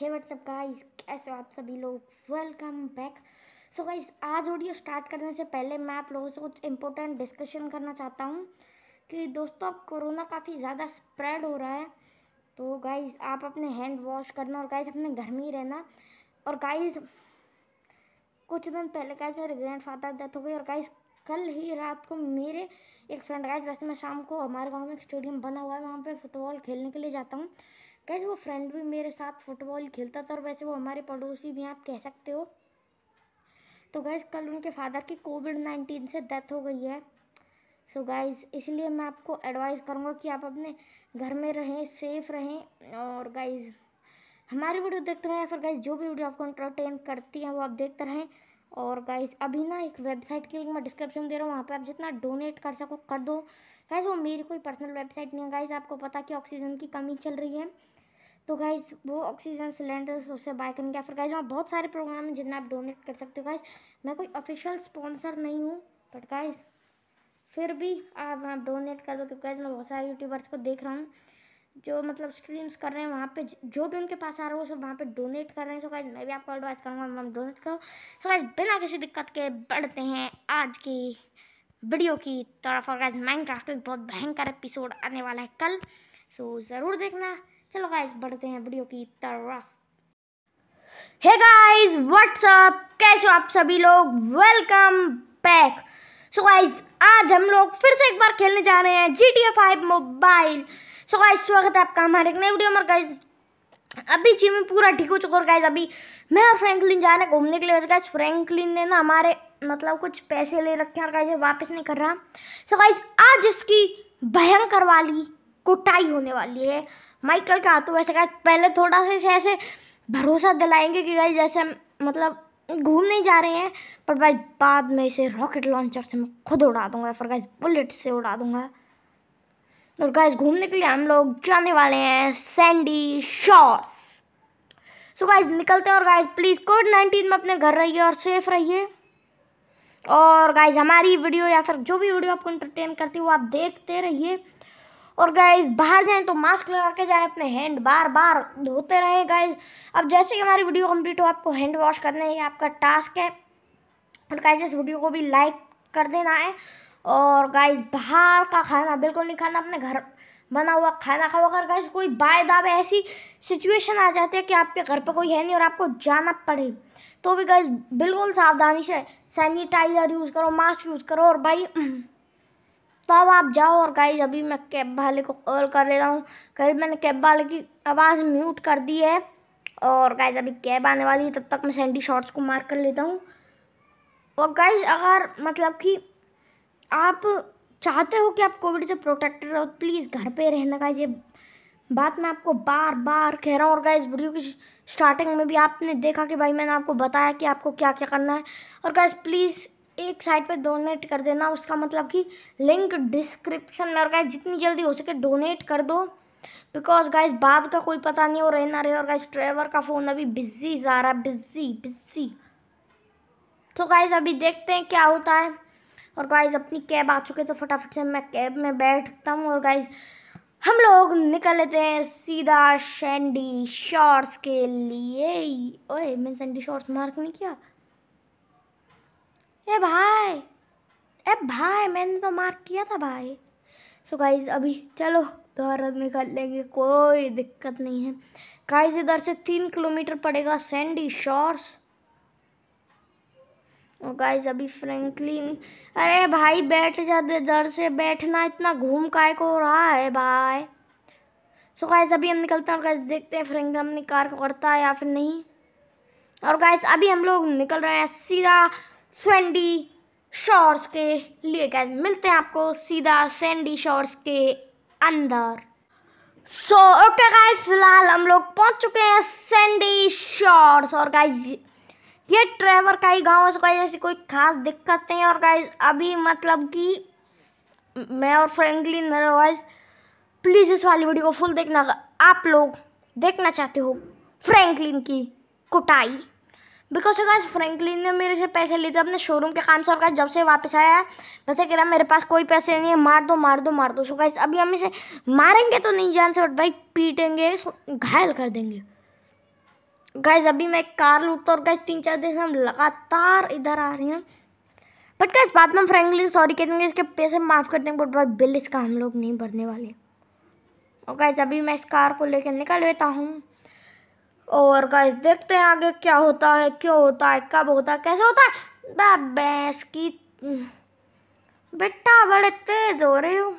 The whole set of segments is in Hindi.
हे व्हाट्सअप गाइस कैसे हो आप सभी लोग वेलकम बैक सो गाइस आज ऑडियो स्टार्ट करने से पहले मैं आप लोगों से कुछ इंपॉर्टेंट डिस्कशन करना चाहता हूँ कि दोस्तों अब कोरोना काफ़ी ज़्यादा स्प्रेड हो रहा है तो गाइस आप अपने हैंड वॉश करना और गाइस अपने घर में ही रहना और गाइस कुछ दिन पहले गाइस मेरे ग्रैंड फादर डेथ हो गई और गाइस कल ही रात को मेरे एक फ्रेंड गाइस वैसे मैं शाम को हमारे गाँव में एक स्टेडियम बना हुआ है वहाँ पर फुटबॉल खेलने के लिए जाता हूँ गैस वो फ्रेंड भी मेरे साथ फुटबॉल खेलता था और वैसे वो हमारे पड़ोसी भी आप कह सकते हो तो गैस कल उनके फादर की कोविड नाइन्टीन से डेथ हो गई है सो so गाइज इसलिए मैं आपको एडवाइस करूँगा कि आप अपने घर में रहें सेफ रहें और गाइज हमारी वीडियो देखते रहें या फिर गाइज जो भी वीडियो आपको इंटरटेन करती है वो आप देखते रहें और गाइज अभी ना एक वेबसाइट की लिंक मैं डिस्क्रिप्शन में दे रहा हूँ वहाँ पे आप जितना डोनेट कर सको कर दो गाइज वो मेरी कोई पर्सनल वेबसाइट नहीं है गाइज आपको पता कि ऑक्सीजन की कमी चल रही है तो गाइज वो ऑक्सीजन सिलेंडर्स उससे बाय करेंगे के फिर गाइज वहाँ बहुत सारे प्रोग्राम हैं जितना आप डोनेट कर सकते हो गाइज मैं कोई ऑफिशियल स्पॉन्सर नहीं हूँ बट गाइज फिर भी आप वहाँ डोनेट कर दो क्योंकि गाइज मैं बहुत सारे यूट्यूबर्स को देख रहा हूँ जो मतलब स्ट्रीम्स कर रहे हैं वहाँ पे जो भी उनके पास आ रहा है वो सब वहाँ पे डोनेट कर रहे हैं सो गाइज मैं भी आपको एडवाइस करूँगा मैम डोनेट करो सो गाइज बिना किसी दिक्कत के बढ़ते हैं आज की वीडियो की तरफ और गाइज माइनक्राफ्ट क्राफ्ट बहुत भयंकर एपिसोड आने वाला है कल सो ज़रूर देखना चलो गाइस बढ़ते हैं वीडियो की तरफ हे गाइस व्हाट्सअप कैसे हो आप सभी लोग वेलकम बैक सो गाइस आज हम लोग फिर से एक बार खेलने जा रहे हैं G T five mobile so guys स्वागत है आपका हमारे नए वीडियो में गाइस अभी जिम पूरा ठीक हो चुका है गाइस अभी मैं और फ्रैंकलिन जा रहे घूमने के लिए गाइस फ्रैंकलिन ने ना हमारे मतलब कुछ पैसे ले रखे हैं और गाइस वापस नहीं कर रहा सो so गाइस आज इसकी भयंकर वाली कुटाई होने वाली है माइकल का तो वैसे गाइस पहले थोड़ा सा इसे ऐसे भरोसा दिलाएंगे कि गाइस जैसे मतलब घूम नहीं जा रहे हैं पर भाई बाद में इसे रॉकेट लॉन्चर से मैं खुद उड़ा दूंगा फिर गाइस बुलेट से उड़ा दूंगा और गाइस घूमने के लिए हम लोग जाने वाले हैं सैंडी शॉर्स सो गाइस निकलते हैं और गाइस प्लीज़ कोविड नाइन्टीन में अपने घर रहिए और सेफ रहिए और गाइस हमारी वीडियो या फिर जो भी वीडियो आपको इंटरटेन करती है वो आप देखते रहिए और गाइज बाहर जाएं तो मास्क लगा के जाएं अपने हैंड बार बार धोते रहे गाइज अब जैसे कि हमारी वीडियो कंप्लीट हो आपको हैंड वॉश करना है आपका टास्क है और गाइज इस वीडियो को भी लाइक कर देना है और गाइज बाहर का खाना बिल्कुल नहीं खाना अपने घर बना हुआ खाना खाओ अगर गाइज कोई बाय दावे ऐसी सिचुएशन आ जाती है कि आपके घर पर कोई है नहीं और आपको जाना पड़े तो भी गाइज बिल्कुल सावधानी से सैनिटाइजर यूज़ करो मास्क यूज़ करो और भाई तो अब आप जाओ और गाइज अभी मैं कैब वाले को कॉल कर ले रहा हूँ कल मैंने कैब वाले की आवाज़ म्यूट कर दी है और गाइज अभी कैब आने वाली है तब तक मैं सैंडी शॉर्ट्स को मार कर लेता हूँ और गाइज अगर मतलब कि आप चाहते हो कि आप कोविड से प्रोटेक्टेड रहो प्लीज़ घर पे रहना गाइज ये बात मैं आपको बार बार कह रहा हूँ और गाइज वीडियो की स्टार्टिंग में भी आपने देखा कि भाई मैंने आपको बताया कि आपको क्या क्या करना है और गाइज प्लीज़ एक साइड पर डोनेट कर देना उसका मतलब कि लिंक डिस्क्रिप्शन में और गाइज जितनी जल्दी हो सके डोनेट कर दो बिकॉज गाइस बाद का कोई पता नहीं हो रहे ना रहे और गाइस ट्रेवर का फ़ोन अभी बिजी जा रहा है बिजी बिजी तो गाइस अभी देखते हैं क्या होता है और गाइस अपनी कैब आ चुके तो फटाफट से मैं कैब में बैठता हूँ और गाइज हम लोग निकल लेते हैं सीधा शैंडी शॉर्ट्स के लिए ओए मैंने सैंडी शॉर्ट्स मार्क नहीं किया भाई ए भाई मैंने तो मार्क किया था भाई सो so गाइज अभी चलो भारत निकाल लेंगे कोई दिक्कत नहीं है गाइज इधर से तीन किलोमीटर पड़ेगा सैंडी शॉर्स गाइज अभी फ्रैंकलिन अरे भाई बैठ जाते इधर से बैठना इतना घूम काय को रहा है भाई सो so गाइज अभी हम निकलते हैं और गाइज देखते हैं फ्रैंकलिन अपनी कार को करता है या फिर नहीं और गाइज अभी हम लोग निकल रहे हैं सीधा स्वेंडी शॉर्ट्स के लिए गैस मिलते हैं आपको सीधा सैंडी शॉर्ट्स के अंदर सो ओके गाइस फिलहाल हम लोग पहुंच चुके हैं सैंडी शॉर्ट्स और गाइस ये ट्रेवर का ही गांव है गाइस ऐसी कोई खास दिक्कत नहीं और गाइस अभी मतलब कि मैं और फ्रेंकलिन गाइस प्लीज़ इस वाली वीडियो को फुल देखना आप लोग देखना चाहते हो फ्रैंकलिन की कुटाई बिकॉज गाइस फ्रैंकलिन ने मेरे से पैसे लिए थे अपने शोरूम के काम से और गाइस जब से वापस आया वैसे कह रहा मेरे पास कोई पैसे नहीं है मार दो मार दो मार दो सो गाइस अभी हम इसे मारेंगे तो नहीं जान से बट भाई पीटेंगे घायल कर देंगे गाइस अभी मैं कार लूटता और गाइस तीन चार दिन से हम लगातार इधर आ रहे हैं बट गाइस बाद में फ्रैंकलिन सॉरी कह देंगे इसके पैसे माफ़ कर देंगे बट भाई बिल इसका हम लोग नहीं भरने वाले और oh गाइस अभी मैं इस कार को लेकर निकल लेता हूँ और गाइस देखते हैं आगे क्या होता है क्यों होता है कब होता है कैसे होता है भैंस की बेटा बड़े तेज हो रहे हो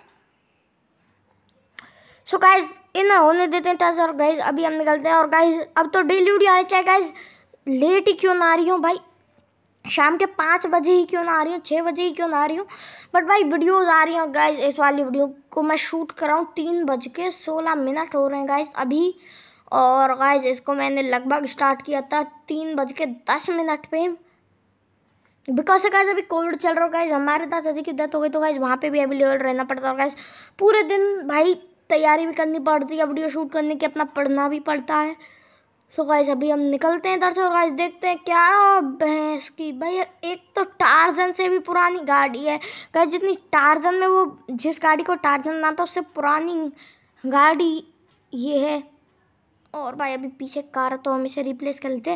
सो गाइस इन होने देते हैं और गाइज अभी हम निकलते हैं और गाइस अब तो डेली आ रही चाहे गाइज लेट ही क्यों ना आ रही हूँ भाई शाम के पाँच बजे ही क्यों ना आ रही हूँ छः बजे ही क्यों ना आ रही हूँ बट भाई वीडियोज़ आ रही हैं गाइज इस वाली वीडियो को मैं शूट कर रहा हूँ तीन बज के सोलह मिनट हो रहे हैं गाइज अभी और गाइज इसको मैंने लगभग स्टार्ट किया था तीन बज के दस मिनट पे बिकॉज गाइज अभी कोविड चल रहा है गाइज हमारे दादाजी की डेथ हो गई तो गाइज वहाँ पे भी अवेलेबल रहना पड़ता है गाइज पूरे दिन भाई तैयारी भी करनी पड़ती है वीडियो शूट करने की अपना पढ़ना भी पड़ता है सो so गाइज अभी हम निकलते हैं इधर से और गाइज देखते हैं क्या भैंस की भाई एक तो टारजन से भी पुरानी गाड़ी है गाइज जितनी टारजन में वो जिस गाड़ी को टारजन बनाता उससे पुरानी गाड़ी ये है और भाई अभी पीछे कार तो हम इसे रिप्लेस कर लेते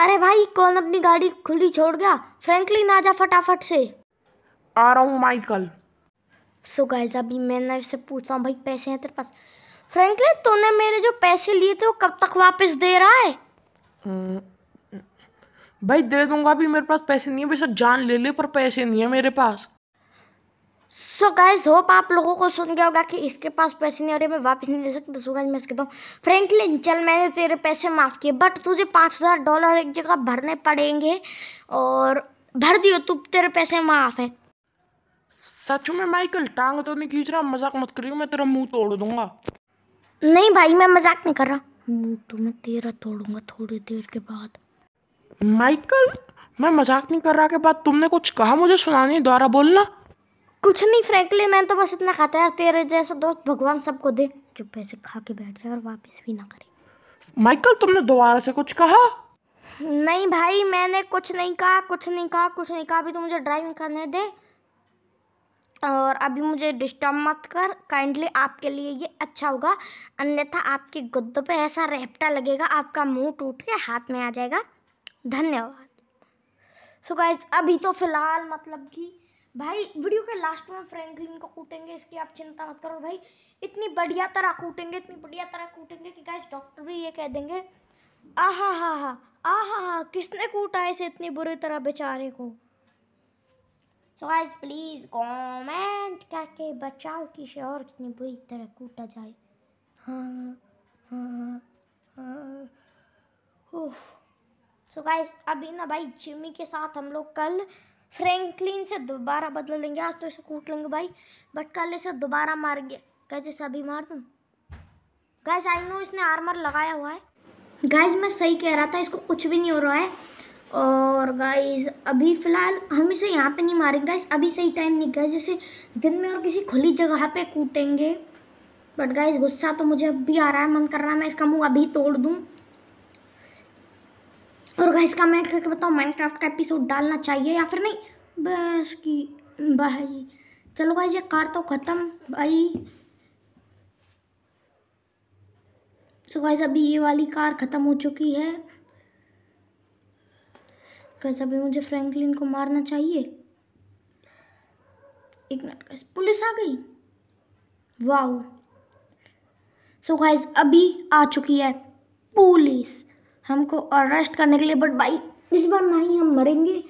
अरे भाई कौन अपनी गाड़ी खुली छोड़ गया फ्रैंकलिन जा फटाफट से आ रहा हूँ माइकल सो गाइस अभी मैंने पूछ रहा हूँ भाई पैसे हैं तेरे पास फ्रैंकलिन तूने मेरे जो पैसे लिए थे वो कब तक वापस दे रहा है हम्म, भाई दे दूंगा अभी मेरे पास पैसे नहीं है बेशक जान ले ले पर पैसे नहीं है मेरे पास सो so गाइज होप आप लोगों को सुन गया होगा कि इसके पास पैसे नहीं हो रहे मैं वापस नहीं दे सकता सो गाइज मैं कहता हूँ फ्रैंकलिन चल मैंने तेरे पैसे माफ़ किए बट तुझे पाँच हज़ार डॉलर एक जगह भरने पड़ेंगे और भर दियो तू तेरे पैसे माफ़ है सच में माइकल टांग तो नहीं खींच रहा मजाक मत करियो मैं तेरा मुंह तोड़ दूंगा नहीं भाई मैं मजाक नहीं कर रहा मुंह तो मैं तेरा तोड़ूंगा थोड़ी देर के बाद माइकल मैं मजाक नहीं कर रहा के बाद तुमने कुछ कहा मुझे सुनाने द्वारा बोलना कुछ नहीं फ्रैंकली मैं तो बस इतना खाता यार तेरे जैसा दोस्त भगवान सबको दे जो पैसे खा के बैठ जाए और वापस भी ना करे माइकल तुमने दोबारा से कुछ कहा नहीं भाई मैंने कुछ नहीं कहा कुछ नहीं कहा कुछ नहीं कहा अभी तो मुझे ड्राइविंग करने दे और अभी मुझे डिस्टर्ब मत कर काइंडली आपके लिए ये अच्छा होगा अन्यथा आपके गुद्दों पे ऐसा रेपटा लगेगा आपका मुंह टूट के हाथ में आ जाएगा धन्यवाद सो so गाइज अभी तो फिलहाल मतलब कि भाई वीडियो के लास्ट में फ्रैंकलिन को कूटेंगे इसकी आप चिंता मत करो भाई इतनी बढ़िया तरह कूटेंगे इतनी बढ़िया तरह कूटेंगे कि गाइस डॉक्टर भी ये कह देंगे आहा हा हा आहा हा किसने कूटा इसे इतनी बुरी तरह बेचारे को सो गाइस प्लीज़ कमेंट करके बचाओ कि इसे और कितनी बुरी तरह कूटा जाए हाँ हाँ हाँ सो गाइस अभी ना भाई जिमी के साथ हम लोग कल फ्रैंकलिन से दोबारा बदला लेंगे आज तो इसे कूट लेंगे भाई बट कल इसे दोबारा मार मारेंगे इसे अभी मार दूँ गैस आई नो इसने आर्मर लगाया हुआ है गाइज मैं सही कह रहा था इसको कुछ भी नहीं हो रहा है और गाइज अभी फ़िलहाल हम इसे यहाँ पे नहीं मारेंगे गाइज अभी सही टाइम नहीं गाइज जैसे दिन में और किसी खुली जगह पे कूटेंगे बट गाइज गुस्सा तो मुझे अभी आ रहा है मन कर रहा है मैं इसका मुंह अभी तोड़ दूँ और गाइस कमेंट करके बताओ माइनक्राफ्ट का एपिसोड डालना चाहिए या फिर नहीं बस की भाई चलो गाइस ये कार तो ख़त्म भाई सो गाइस अभी ये वाली कार ख़त्म हो चुकी है गाइस अभी मुझे फ्रैंकलिन को मारना चाहिए एक मिनट गाइस पुलिस आ गई वाओ सो गाइस अभी आ चुकी है पुलिस हमको अरेस्ट करने के लिए बट भाई इस बार ना ही हम मरेंगे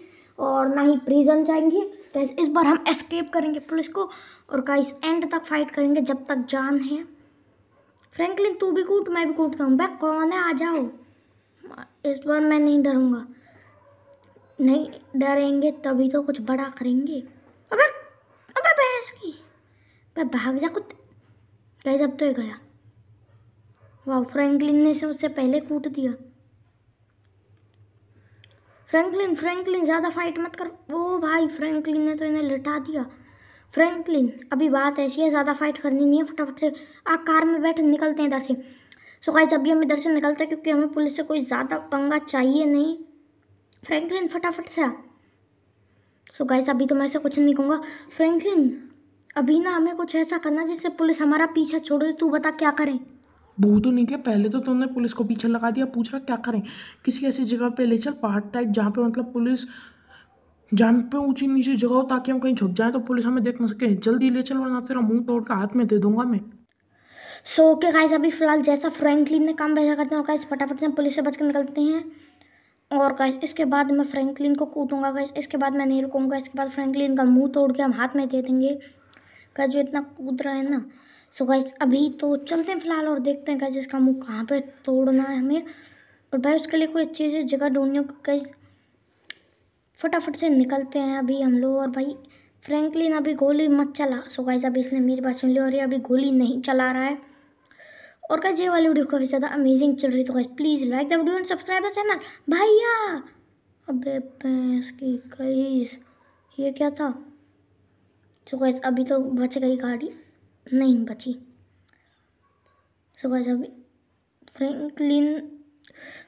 और ना ही प्रिजन जाएंगे तो इस बार हम एस्केप करेंगे पुलिस को और गाइस एंड तक फाइट करेंगे जब तक जान है फ्रैंकलिन तू भी कूट मैं भी कूटता हूँ भाई कौन है आ जाओ इस बार मैं नहीं डरूंगा नहीं डरेंगे तभी तो कुछ बड़ा करेंगे अबे अबे भैंस की भाई भाग जा कुछ कैसे अब तो ही गया वाह फ्रैंकलिन ने इसे उससे पहले कूट दिया फ्रैंकलिन फ्रैंकलिन ज़्यादा फाइट मत कर वो भाई फ्रैंकलिन ने तो इन्हें लिटा दिया फ्रैंकलिन अभी बात ऐसी है ज़्यादा फाइट करनी नहीं है फटाफट से आप कार में बैठ निकलते हैं इधर से सो गाइस अभी हम इधर से निकलते हैं क्योंकि हमें पुलिस से कोई ज़्यादा पंगा चाहिए नहीं फ्रैंकलिन फटाफट से सो गाइस अभी तो मैं ऐसा कुछ नहीं कहूँगा फ्रैंकलिन अभी ना हमें कुछ ऐसा करना जिससे पुलिस हमारा पीछा छोड़ दे तू बता क्या करें भूत तो निकले पहले तो तुमने पुलिस को पीछे लगा दिया पूछ रहा क्या करें किसी ऐसी जगह पे ले चल पहाड़ टाइप जहाँ पे मतलब पुलिस जहाँ पे ऊंची नीचे जगह हो ताकि हम कहीं झुक जाएं तो पुलिस हमें देख ना सके जल्दी ले चल वरना तेरा मुंह तोड़ के हाथ में दे दूंगा मैं सो ओके गाइस अभी फिलहाल जैसा फ्रैंकलिन ने काम भेजा करते हैं और गाइस फटाफट से पुलिस से बच के निकलते हैं और गाइस इसके बाद मैं फ्रैंकलिन को कूटूंगा गाइस इसके बाद मैं नहीं रुकूंगा इसके बाद फ्रैंकलिन का मुंह तोड़ के हम हाथ में दे देंगे गाइस जो इतना कूद रहा है ना सो गाइस अभी तो चलते हैं फिलहाल और देखते हैं गाइस इसका मुंह कहाँ पे तोड़ना है हमें और भाई उसके लिए कोई अच्छी सी जगह ढूंढने को गाइस फटाफट से निकलते हैं अभी हम लोग और भाई फ्रैंकलिन अभी गोली मत चला सो गाइस अभी इसने मेरी बात सुन ली और ये अभी गोली नहीं चला रहा है और गाइस ये वाली वीडियो काफ़ी ज़्यादा अमेजिंग चल रही तो guys please like the video and subscribe the channel भैया अबे भैंस की गाइस ये क्या था तो गाइस अभी तो बच गई गाड़ी नहीं बची सुबह जब फ्रैंकलिन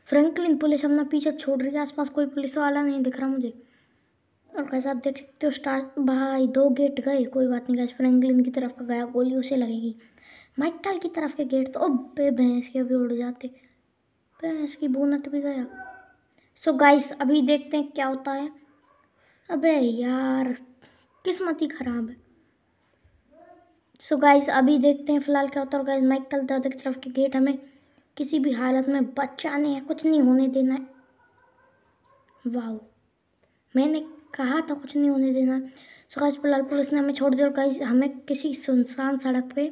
फ्रैंकलिन पुलिस अपना पीछा छोड़ रही है आसपास कोई पुलिस वाला नहीं दिख रहा मुझे और कैसे आप देख सकते हो स्टार्ट भाई दो गेट गए कोई बात नहीं गैस फ्रैंकलिन की तरफ का गया गोली उसे लगेगी माइकल की तरफ के गेट तो अबे भैंस के अभी उड़ जाते भैंस की बोनट भी गया सो गाइस अभी देखते हैं क्या होता है अबे यार किस्मत ही खराब है सो so गाइस अभी देखते हैं फिलहाल क्या होता है गाइस माइकल दादा की तरफ के गेट हमें किसी भी हालत में बचाने हैं कुछ नहीं होने देना है वाह मैंने कहा था कुछ नहीं होने देना सो गाइस फिलहाल पुलिस ने हमें छोड़ दिया और गाइस हमें किसी सुनसान सड़क पे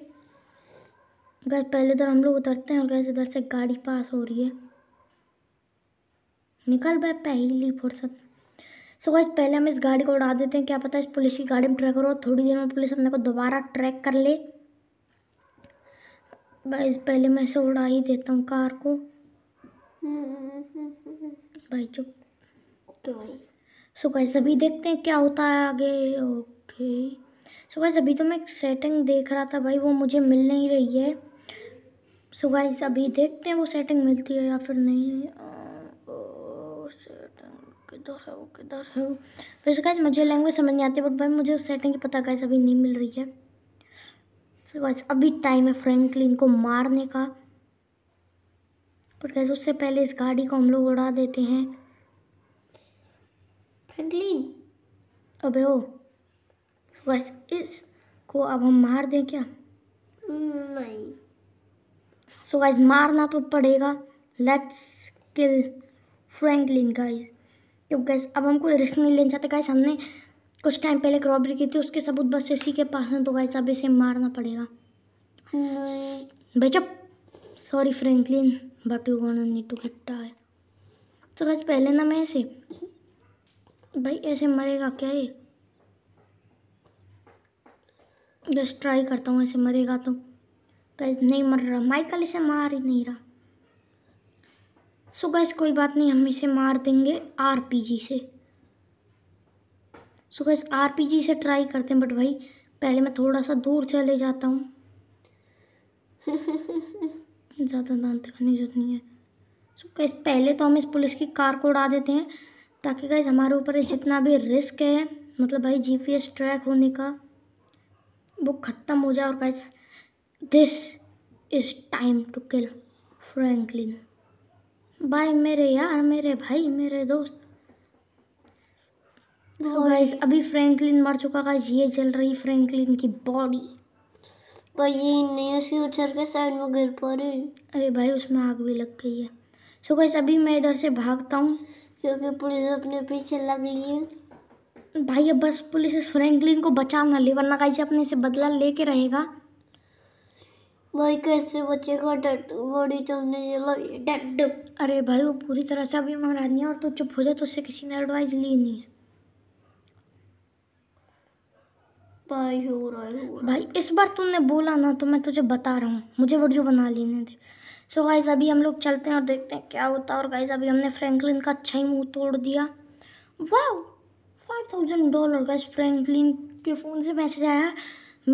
गैस पहले तो हम लोग उतरते हैं और गैस इधर से गाड़ी पास हो रही है निकल भाई पहली फुर्सत सो गाइस पहले हम इस गाड़ी को उड़ा देते हैं क्या पता इस पुलिस की गाड़ी में ट्रैक करो थोड़ी देर में पुलिस हमने को दोबारा ट्रैक कर ले भाई पहले मैं इसे उड़ा ही देता हूँ कार को भाई चुप सो गाइस अभी देखते हैं क्या होता है आगे ओके सो गाइस अभी तो मैं एक सेटिंग देख रहा था भाई वो मुझे मिल नहीं रही है सो गाइस अभी देखते हैं वो सेटिंग मिलती है या फिर नहीं किधर है वो किधर है वो वैसे गाइज मुझे लैंग्वेज समझ नहीं आती बट भाई मुझे उस सेटिंग की पता गाइज अभी नहीं मिल रही है सो so गाइज अभी टाइम है फ्रैंकलिन को मारने का पर गाइज उससे पहले इस गाड़ी को हम लोग उड़ा देते हैं फ्रैंकलिन अबे ओ सो so गाइज इसको अब हम मार दें क्या नहीं सो so गाइज मारना तो पड़ेगा लेट्स किल फ्रैंकलिन गाइज तो गैस अब हमको रिस्क नहीं लेना चाहते गैस हमने कुछ टाइम पहले क्रॉबरी की थी उसके सबूत बस इसी के पास हैं तो गैस अब इसे मारना पड़ेगा बेचो sorry Franklin but you gonna need to get tyre तो गैस पहले ना मैं ऐसे भाई ऐसे मरेगा क्या ये बस ट्राई करता हूँ ऐसे मरेगा तो गैस नहीं मर रहा माइकल इसे मार ही नहीं रहा सो गैस कोई बात नहीं हम इसे मार देंगे आर से सो गैस आर से ट्राई करते हैं बट भाई पहले मैं थोड़ा सा दूर चले जाता हूँ ज़्यादा दान दिखाने की जरूरत नहीं है सो so गैस पहले तो हम इस पुलिस की कार को उड़ा देते हैं ताकि गैस हमारे ऊपर जितना भी रिस्क है मतलब भाई जीपीएस ट्रैक होने का वो ख़त्म हो जाए और guys this is time to kill Franklin bye मेरे यार मेरे भाई मेरे दोस्त so गाइस अभी फ्रैंकलिन मर चुका गाइस ये चल रही फ्रैंकलिन की बॉडी पर ये नहीं फ्यूचर के साइड में गिर पा रही अरे भाई उसमें आग भी लग गई है सो so गाइस अभी मैं इधर से भागता हूँ क्योंकि पुलिस अपने पीछे लग गई है भाई अब बस पुलिस इस फ्रैंकलिन को बचा ना ले वरना गाइस अपने से बदला लेके रहेगा भाई कैसे बच्चे का डेड बॉडी चलने ये डेड अरे भाई वो पूरी तरह से अभी महारानी है और तू तो चुप हो जा तो उससे किसी ने एडवाइस ली नहीं है भाई हो रहा है हो रहा भाई इस बार तूने बोला ना तो मैं तुझे बता रहा हूँ मुझे वीडियो बना लेने दे सो so गाइज अभी हम लोग चलते हैं और देखते हैं क्या होता है और गाइज अभी हमने फ्रैंकलिन का अच्छा ही मुंह तोड़ दिया वाह five thousand dollar guys Franklin के फ़ोन से मैसेज आया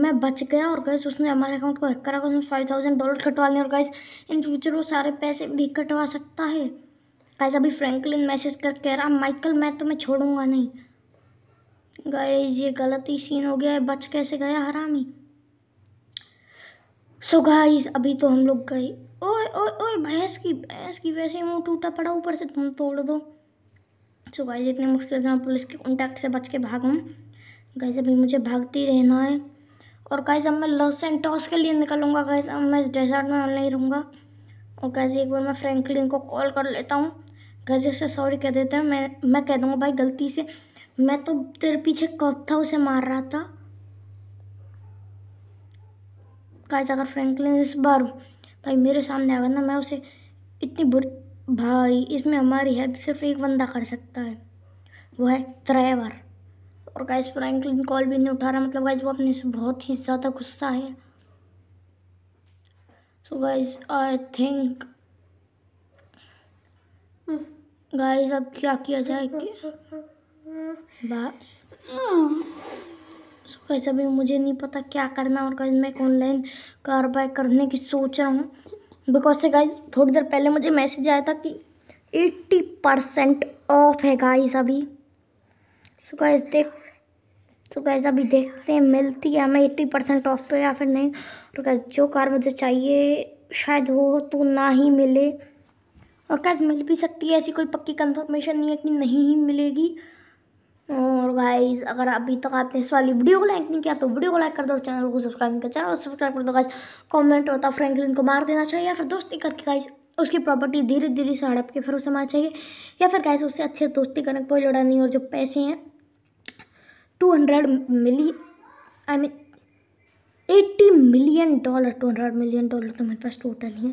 मैं बच गया और गैस उसने हमारे अकाउंट को हैक करा उसमें फाइव थाउजेंड डॉलर कटवा लिया और गैस इन फ्यूचर वो सारे पैसे भी कटवा सकता है गैस अभी फ्रैंकलिन मैसेज कर कह रहा माइकल मैं तुम्हें छोड़ूंगा नहीं गैस ये गलत ही सीन हो गया है बच कैसे गया ही सो so गाइस अभी तो हम लोग गए ओए ओए ओए भैंस की भैंस की वैसे ही मुंह टूटा पड़ा ऊपर से तुम तोड़ दो सो so गाइस इतने मुश्किल से पुलिस के कॉन्टैक्ट से बच के भागूँ गैस अभी मुझे भागती रहना है और गाइज अब मैं लॉस एंड टॉस के लिए निकलूँगा गाइज अब मैं इस डेजर्ट में नहीं रहूँगा और गाइज एक बार मैं फ्रैंकलिन को कॉल कर लेता हूँ गाइज इससे सॉरी कह देते हैं मैं मैं कह दूँगा भाई गलती से मैं तो तेरे पीछे कब था उसे मार रहा था गाइज अगर फ्रैंकलिन इस बार भाई मेरे सामने आ गया ना मैं उसे इतनी बुरी भाई इसमें हमारी हेल्प सिर्फ एक बंदा कर सकता है वो है ड्राइवर और गाइस फ्रैंकलिन कॉल भी नहीं उठा रहा मतलब गाइस वो अपने से बहुत ही ज़्यादा गुस्सा है so guys I think guys अब क्या किया जाए कि सो गाइस अभी मुझे नहीं पता क्या करना और गाइस मैं ऑनलाइन कार्रवाई करने की सोच रहा हूँ बिकॉज से गाइस थोड़ी देर पहले मुझे मैसेज आया था कि एट्टी परसेंट ऑफ है गाइस अभी सो गाइस देख सो गाइस अभी देखते हैं मिलती है हमें एट्टी परसेंट ऑफ पे या फिर नहीं और तो गैस जो कार मुझे चाहिए शायद हो तो ना ही मिले और गैस मिल भी सकती है ऐसी कोई पक्की कंफर्मेशन नहीं है कि नहीं ही मिलेगी और गाइज अगर अभी तक आपने इस वाली वीडियो को लाइक नहीं किया तो वीडियो को लाइक कर दो चैनल को सब्सक्राइब नहीं कर चैनल को सब्सक्राइब कर दो गाइस कमेंट होता फ्रैंकलिन को मार देना चाहिए या फिर दोस्ती करके गाइस उसकी प्रॉपर्टी धीरे धीरे से हड़प के फिर उसे मार चाहिए या फिर गाइस उससे अच्छे दोस्ती करने कोई लड़ा नहीं और जो पैसे हैं 200 mil I mean eighty million dollar two hundred million dollar तो मेरे पास टोटल ही है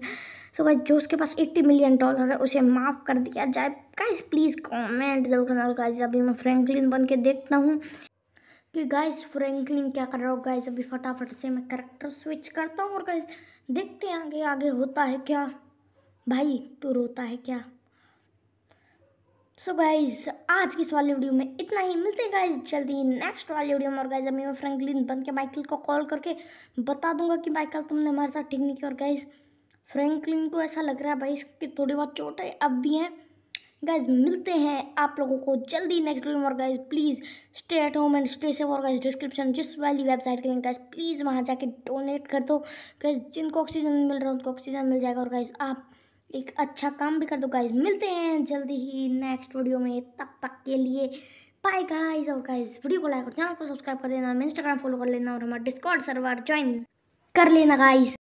सो गाइस जो उसके पास एट्टी मिलियन डॉलर है उसे माफ़ कर दिया जाए गाइस प्लीज़ कमेंट जरूर करना और गाइस अभी मैं फ्रैंकलिन बन के देखता हूँ कि गाइस फ्रैंकलिन क्या कर रहा हो गाइज अभी फटाफट से मैं करेक्टर स्विच करता हूँ और गाइस देखते हैं आगे आगे होता है क्या भाई तो रोता है क्या सो गाइज आज की इस वाले वीडियो में इतना ही मिलते हैं गाइज जल्दी नेक्स्ट वाले वीडियो में और गाइज अभी मैं फ्रैंकलिन बन के माइकल को कॉल करके बता दूंगा कि माइकल तुमने हमारे साथ ठीक नहीं किया और गाइज फ्रैंकलिन को ऐसा लग रहा है भाई इसकी थोड़ी बहुत चोट है अब भी है गाइज मिलते हैं आप लोगों को जल्दी नेक्स्ट वीडियो में और guys please stay at home and stay safe और गाइज डिस्क्रिप्शन जिस वाली वेबसाइट के लिंक गाइज प्लीज़ वहाँ जाके डोनेट कर दो गाइज जिनको ऑक्सीजन मिल रहा है उनको ऑक्सीजन मिल जाएगा और गाइज आप एक अच्छा काम भी कर दो गाइज मिलते हैं जल्दी ही नेक्स्ट वीडियो में तब तक के लिए बाय गाइज और गाइज वीडियो को लाइक और चैनल को सब्सक्राइब कर देना इंस्टाग्राम फॉलो कर लेना और हमारा डिस्कॉर्ड सर्वर ज्वाइन कर लेना गाइज